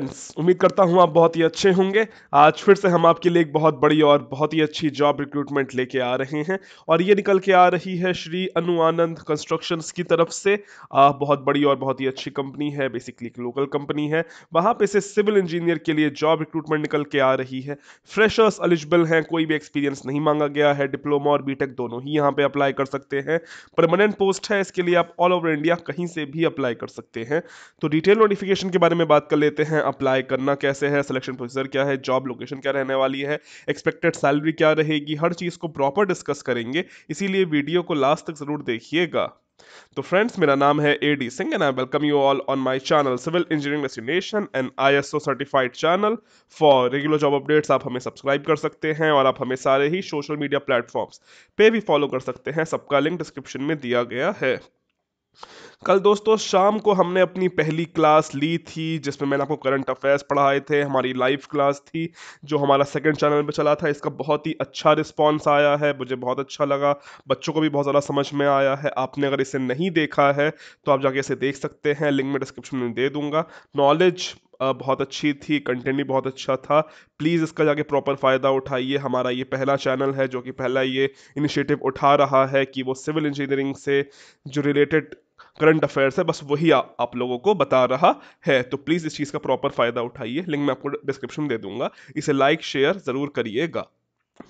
उम्मीद करता हूं आप बहुत ही अच्छे होंगे आज फिर से हम आपके लिए एक बहुत बड़ी और बहुत ही अच्छी जॉब रिक्रूटमेंट लेके आ रहे हैं और ये निकल के आ रही है श्री अनुआनंद कंस्ट्रक्शन की तरफ से आ, बहुत बड़ी और बहुत ही अच्छी कंपनी है बेसिकली एक लोकल कंपनी है वहां पे से सिविल इंजीनियर के लिए जॉब रिक्रूटमेंट निकल के आ रही है फ्रेशर्स एलिजिबल हैं कोई भी एक्सपीरियंस नहीं मांगा गया है डिप्लोमा और बीटेक दोनों ही यहाँ पे अप्लाई कर सकते हैं परमानेंट पोस्ट है इसके लिए आप ऑल ओवर इंडिया कहीं से भी अप्लाई कर सकते हैं तो डिटेल नोटिफिकेशन के बारे में बात कर लेते हैं अप्लाई करना कैसे है सिलेक्शन प्रोसीजर क्या है जॉब लोकेशन क्या रहने वाली है एक्सपेक्टेड सैलरी क्या रहेगी हर चीज़ को प्रॉपर डिस्कस करेंगे इसीलिए वीडियो को लास्ट तक ज़रूर देखिएगा तो फ्रेंड्स मेरा नाम है A D Singh and I welcome you all on my channel civil engineering destination and ISO certified channel for regular job updates आप हमें सब्सक्राइब कर सकते हैं और आप हमें सारे ही सोशल मीडिया प्लेटफॉर्म्स पे भी फॉलो कर सकते हैं सबका लिंक डिस्क्रिप्शन में दिया गया है कल दोस्तों शाम को हमने अपनी पहली क्लास ली थी जिसमें मैंने आपको करंट अफेयर्स पढ़ाए थे हमारी लाइव क्लास थी जो हमारा सेकंड चैनल पे चला था इसका बहुत ही अच्छा रिस्पांस आया है मुझे बहुत अच्छा लगा बच्चों को भी बहुत ज़्यादा समझ में आया है आपने अगर इसे नहीं देखा है तो आप जाके इसे देख सकते हैं लिंक में डिस्क्रिप्शन में दे दूंगा नॉलेज बहुत अच्छी थी कंटेंट भी बहुत अच्छा था प्लीज़ इसका जाके प्रॉपर फ़ायदा उठाइए हमारा ये पहला चैनल है जो कि पहला ये इनिशिएटिव उठा रहा है कि वो सिविल इंजीनियरिंग से जो रिलेटेड करंट अफेयर्स है बस वही आ, आप लोगों को बता रहा है तो प्लीज़ इस चीज़ का प्रॉपर फ़ायदा उठाइए लिंक मैं आपको डिस्क्रिप्शन दे दूंगा इसे लाइक शेयर ज़रूर करिएगा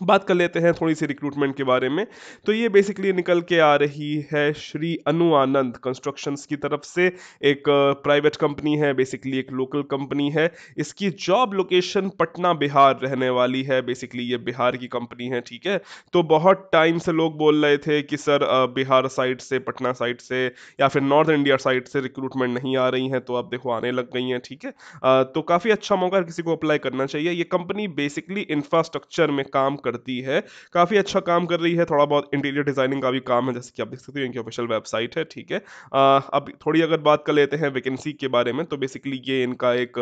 बात कर लेते हैं थोड़ी सी रिक्रूटमेंट के बारे में तो ये बेसिकली निकल के आ रही है श्री अनु आनंद कंस्ट्रक्शंस की तरफ से एक प्राइवेट कंपनी है बेसिकली एक लोकल कंपनी है इसकी जॉब लोकेशन पटना बिहार रहने वाली है बेसिकली ये बिहार की कंपनी है ठीक है तो बहुत टाइम से लोग बोल रहे थे कि सर बिहार साइड से पटना साइड से या फिर नॉर्थ इंडिया साइड से रिक्रूटमेंट नहीं आ रही हैं तो अब देखो आने लग गई हैं ठीक है तो काफ़ी अच्छा मौका किसी को अप्लाई करना चाहिए ये कंपनी बेसिकली इंफ्रास्ट्रक्चर में काम काम करती है काफ़ी अच्छा काम कर रही है थोड़ा बहुत इंटीरियर डिज़ाइनिंग का भी काम है जैसे कि आप देख सकते हो इनकी ऑफिशियल वेबसाइट है ठीक है अब थोड़ी अगर बात कर लेते हैं वैकेंसी के बारे में तो बेसिकली ये इनका एक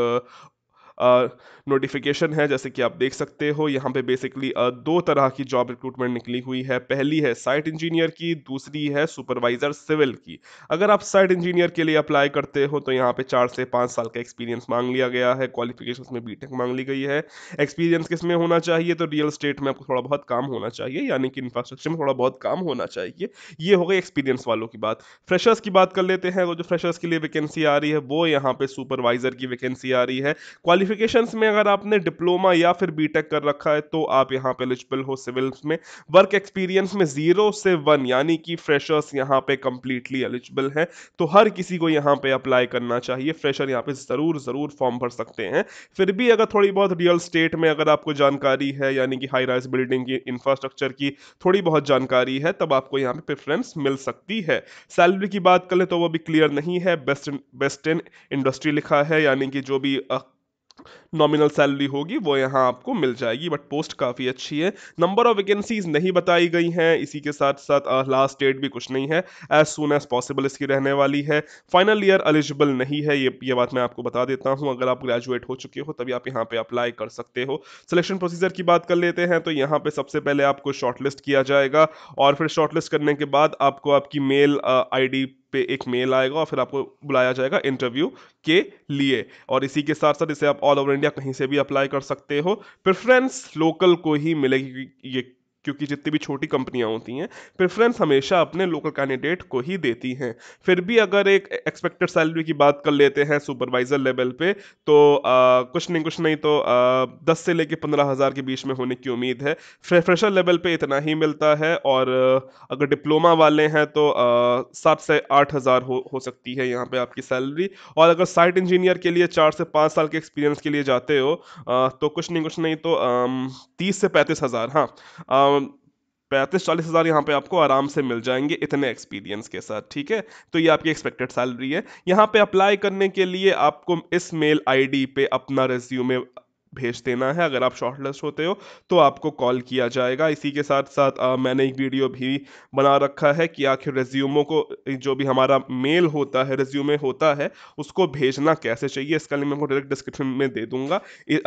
नोटिफिकेशन है जैसे कि आप देख सकते हो यहाँ पे बेसिकली दो तरह की जॉब रिक्रूटमेंट निकली हुई है पहली है साइट इंजीनियर की दूसरी है सुपरवाइजर सिविल की अगर आप साइट इंजीनियर के लिए अप्लाई करते हो तो यहाँ पे चार से पाँच साल का एक्सपीरियंस मांग लिया गया है क्वालिफिकेशन में बी मांग ली गई है एक्सपीरियंस किस में होना चाहिए तो रियल स्टेट में आपको थोड़ा बहुत काम होना चाहिए यानी कि इंफ्रास्ट्रक्चर में थोड़ा बहुत काम होना चाहिए ये हो गई एक्सपीरियंस वालों की बात फ्रेशर्स की बात कर लेते हैं तो जो फ्रेशर्स के लिए वैकेंसी आ रही है वो यहाँ पे सुपरवाइजर की वैकेंसी आ रही है क्वालिफिक क्वालिफिकेशंस में अगर आपने डिप्लोमा या फिर बीटेक कर रखा है तो आप यहाँ पे एलिजिबल हो सिविल्स में वर्क एक्सपीरियंस में जीरो से वन यानी कि फ्रेशर्स यहाँ पे कंप्लीटली एलिजिबल है तो हर किसी को यहाँ पे अप्लाई करना चाहिए फ्रेशर यहाँ पे ज़रूर ज़रूर फॉर्म भर सकते हैं फिर भी अगर थोड़ी बहुत रियल स्टेट में अगर आपको जानकारी है यानी कि हाई राइज बिल्डिंग की इंफ्रास्ट्रक्चर की थोड़ी बहुत जानकारी है तब आपको यहाँ पे प्रेफरेंस मिल सकती है सैलरी की बात करें तो वो भी क्लियर नहीं है बेस्ट बेस्ट इन इंडस्ट्री लिखा है यानी कि जो भी नॉमिनल सैलरी होगी वो यहाँ आपको मिल जाएगी बट पोस्ट काफ़ी अच्छी है नंबर ऑफ वैकेंसीज नहीं बताई गई हैं इसी के साथ साथ लास्ट डेट भी कुछ नहीं है एज सुन एज पॉसिबल इसकी रहने वाली है फाइनल ईयर एलिजिबल नहीं है ये ये बात मैं आपको बता देता हूँ अगर आप ग्रेजुएट हो चुके हो तभी आप यहाँ पर अप्लाई कर सकते हो सिलेक्शन प्रोसीजर की बात कर लेते हैं तो यहाँ पर सबसे पहले आपको शॉर्टलिस्ट किया जाएगा और फिर शॉर्टलिस्ट करने के बाद आपको आपकी मेल आई पे एक मेल आएगा और फिर आपको बुलाया जाएगा इंटरव्यू के लिए और इसी के साथ साथ इसे आप ऑल ओवर इंडिया कहीं से भी अप्लाई कर सकते हो प्रेफरेंस लोकल को ही मिलेगी ये क्योंकि जितनी भी छोटी कंपनियां होती हैं प्रेफरेंस हमेशा अपने लोकल कैंडिडेट को ही देती हैं फिर भी अगर एक एक्सपेक्टेड सैलरी की बात कर लेते हैं सुपरवाइजर लेवल पे तो आ, कुछ नहीं कुछ नहीं तो आ, दस से लेके पंद्रह हज़ार के बीच में होने की उम्मीद है फ्रेशर लेवल पे इतना ही मिलता है और अगर डिप्लोमा वाले हैं तो सात से आठ हज़ार हो, हो सकती है यहाँ पर आपकी सैलरी और अगर साइट इंजीनियर के लिए चार से पाँच साल के एक्सपीरियंस के लिए जाते हो आ, तो कुछ नहीं कुछ नहीं तो तीस से पैंतीस हज़ार हाँ पैंतीस चालीस हज़ार यहाँ पे आपको आराम से मिल जाएंगे इतने एक्सपीरियंस के साथ ठीक है तो ये आपकी एक्सपेक्टेड सैलरी है यहाँ पे अप्लाई करने के लिए आपको इस मेल आईडी पे अपना रेज्यूमे भेज देना है अगर आप शॉर्टलिस्ट होते हो तो आपको कॉल किया जाएगा इसी के साथ साथ आ, मैंने एक वीडियो भी बना रखा है कि आखिर रेज्यूमों को जो भी हमारा मेल होता है रेज्यूमे होता है उसको भेजना कैसे चाहिए इसका लिंक मैं आपको डायरेक्ट डिस्क्रिप्शन में दे दूंगा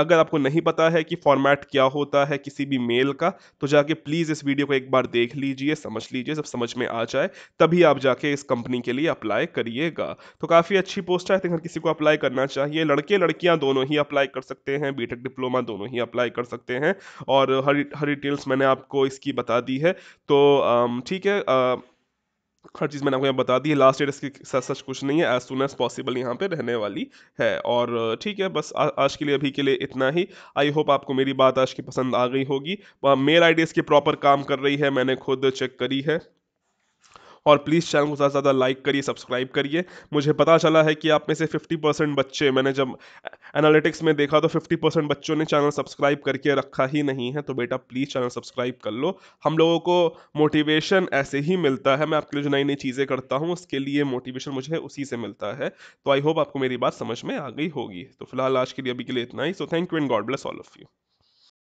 अगर आपको नहीं पता है कि फॉर्मेट क्या होता है किसी भी मेल का तो जाके प्लीज़ इस वीडियो को एक बार देख लीजिए समझ लीजिए जब समझ में आ जाए तभी आप जाके इस कंपनी के लिए अप्लाई करिएगा तो काफ़ी अच्छी पोस्ट है आई थिंक हर किसी को अप्लाई करना चाहिए लड़के लड़कियाँ दोनों ही अप्लाई कर सकते हैं बीटेड बीटेक डिप्लोमा दोनों ही अप्लाई कर सकते हैं और हर हर डिटेल्स मैंने आपको इसकी बता दी है तो ठीक है आ, हर चीज़ मैंने आपको यहाँ बता दी है लास्ट डेट इसकी सच सच कुछ नहीं है एज सुन एज पॉसिबल यहाँ पे रहने वाली है और ठीक है बस आ, आज के लिए अभी के लिए इतना ही आई होप आपको मेरी बात आज की पसंद आ गई होगी मेल आई इसकी प्रॉपर काम कर रही है मैंने खुद चेक करी है और प्लीज़ चैनल को ज़्यादा से ज़्यादा लाइक करिए सब्सक्राइब करिए मुझे पता चला है कि आप में से 50 परसेंट बच्चे मैंने जब एनालिटिक्स में देखा तो 50 परसेंट बच्चों ने चैनल सब्सक्राइब करके रखा ही नहीं है तो बेटा प्लीज़ चैनल सब्सक्राइब कर लो हम लोगों को मोटिवेशन ऐसे ही मिलता है मैं आपके लिए जो नई नई चीज़ें करता हूँ उसके लिए मोटिवेशन मुझे उसी से मिलता है तो आई होप आपको मेरी बात समझ में आ गई होगी तो फिलहाल आज के लिए अभी के लिए इतना ही so thank you and God bless all of you